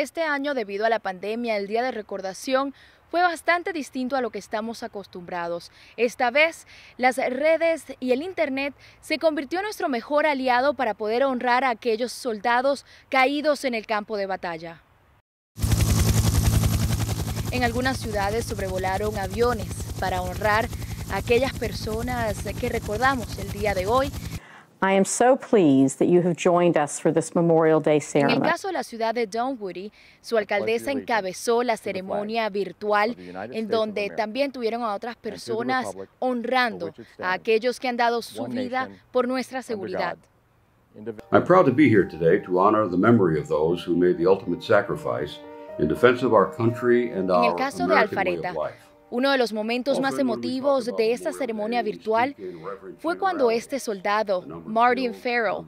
Este año, debido a la pandemia, el Día de Recordación fue bastante distinto a lo que estamos acostumbrados. Esta vez, las redes y el Internet se convirtió en nuestro mejor aliado para poder honrar a aquellos soldados caídos en el campo de batalla. En algunas ciudades sobrevolaron aviones para honrar a aquellas personas que recordamos el día de hoy I am so pleased that you have joined us for this Memorial Day ceremony. En el caso de la ciudad de Dunwoody, su alcaldesa encabezó la ceremonia virtual en donde también tuvieron a otras personas honrando a aquellos que han dado su vida por nuestra seguridad. I'm proud to be here today to honor the memory of those who made the ultimate sacrifice in defense of our country and our American way of life. Uno de los momentos más emotivos de esta ceremonia virtual fue cuando este soldado, Martin Farrell,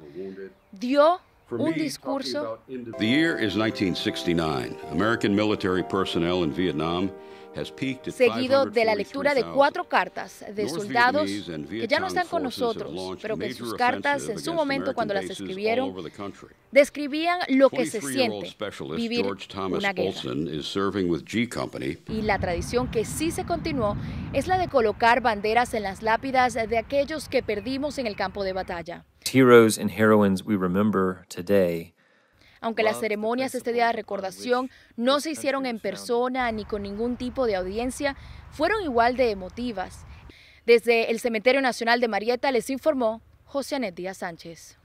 dio un discurso. 1969. American military personnel in Vietnam seguido de la lectura de cuatro cartas de soldados que ya no están con nosotros, pero que sus cartas en su momento cuando las escribieron describían lo que se siente vivir una guerra. Y la tradición que sí se continuó es la de colocar banderas en las lápidas de aquellos que perdimos en el campo de batalla. Heroes heroines remember today aunque las ceremonias este día de recordación no se hicieron en persona ni con ningún tipo de audiencia, fueron igual de emotivas. Desde el Cementerio Nacional de Marieta les informó José Anet Díaz Sánchez.